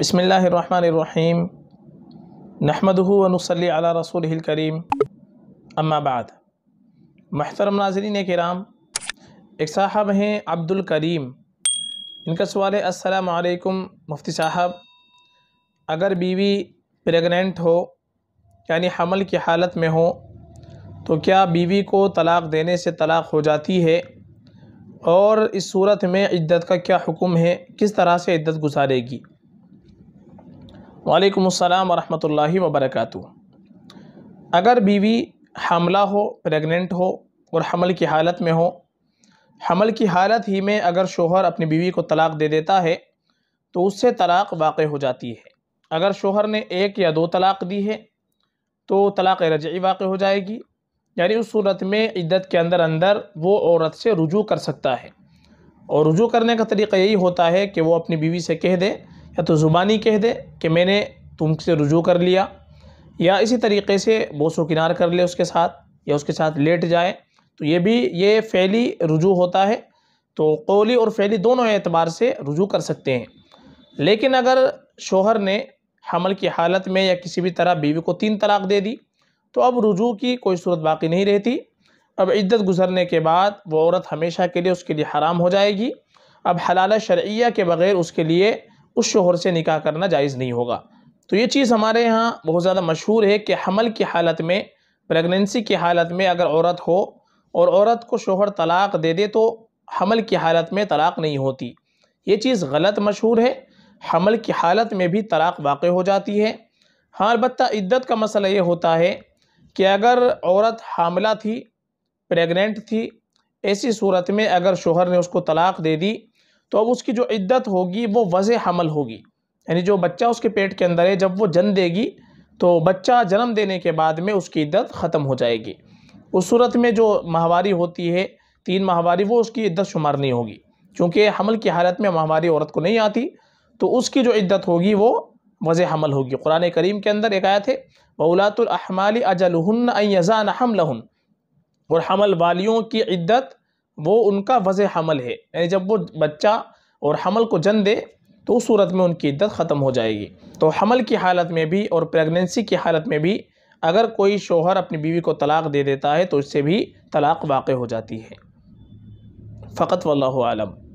बसमीम नहमदूनसली अला रसूल करीम अम्माबाद महतरम नाजरीन कराम एक साहब हैं अब्दुल करीम इनका सवाल है असलकम मुफ्ती साहब अगर बीवी प्रेग्नेंट हो यानी हमल की हालत में हो तो क्या बीवी को तलाक़ देने से तलाक़ हो जाती है और इस सूरत में इद्दत का क्या हुक्म है किस तरह से इद्दत गुजारेगी वालेकुम अस्सलाम वरहमतुल्लाहि वबरकू अगर बीवी हमला हो प्रेग्नेंट हो और हमल की हालत में हो हमल की हालत ही में अगर शोहर अपनी बीवी को तलाक़ दे देता है तो उससे तलाक़ वाक़ हो जाती है अगर शोहर ने एक या दो तलाक़ दी है तो तलाक़ रजई वाक़ हो जाएगी यानी उस सूरत में इद्दत के अंदर अंदर वो औरत से रुजू कर सकता है और रुजू करने का तरीका यही होता है कि वो अपनी बीवी से कह दे या तो ज़ुबानी कह दे कि मैंने तुमसे रुजू कर लिया या इसी तरीके से बोसो किनार कर ले उसके साथ या उसके साथ लेट जाए तो ये भी ये फ़ैली रुजू होता है तो कौली और फ़ैली दोनों एतबार से रुजू कर सकते हैं लेकिन अगर शोहर ने हमल की हालत में या किसी भी तरह बीवी को तीन तलाक दे दी तो अब रुजू की कोई सूरत बाकी नहीं रहती अब इज्जत गुजरने के बाद वो औरत हमेशा के लिए उसके लिए हराम हो जाएगी अब हलाल शरिया के बग़ैर उसके लिए उस शोहर से निकाह करना जायज़ नहीं होगा तो ये चीज़ हमारे यहाँ बहुत ज़्यादा मशहूर है कि हमल की हालत में प्रेगनेंसी की हालत में अगर औरत हो और औरत को शोहर तलाक़ दे दे तो हमल की हालत में तलाक़ नहीं होती ये चीज़ गलत मशहूर है हमल की हालत में भी तलाक़ वाक़ हो जाती है हाँ अलबत्त इद्दत का मसला ये होता है कि अगर औरत हामला थी प्रेग्नेंट थी ऐसी सूरत में अगर शोहर ने उसको तलाक़ दे दी तो अब उसकी जो इद्दत होगी वो वज़ हमल होगी यानी जो बच्चा उसके पेट के अंदर है जब वो जन्म देगी तो बच्चा जन्म देने के बाद में उसकी इद्दत ख़त्म हो जाएगी उस सूरत में जो माहवारी होती है तीन माहवारी वो उसकी इद्दत शुमार नहीं होगी क्योंकि हमल की हालत में माहवारी औरत को नहीं आती तो उसकी जो इद्दत होगी वो वज़ हमल होगी कुरान करीम के अंदर एक आयत है वलातुलहमाली अजलहन अजान हमलहन और हमल वालियों की इद्दत वो उनका वज़ हमल है यानी जब वो बच्चा और हमल को जन दे तो उस सूरत में उनकी इद्दत ख़त्म हो जाएगी तो हमल की हालत में भी और प्रेगनेंसी की हालत में भी अगर कोई शोहर अपनी बीवी को तलाक़ दे देता है तो उससे भी तलाक़ वाक़ हो जाती है फ़कत वल्लम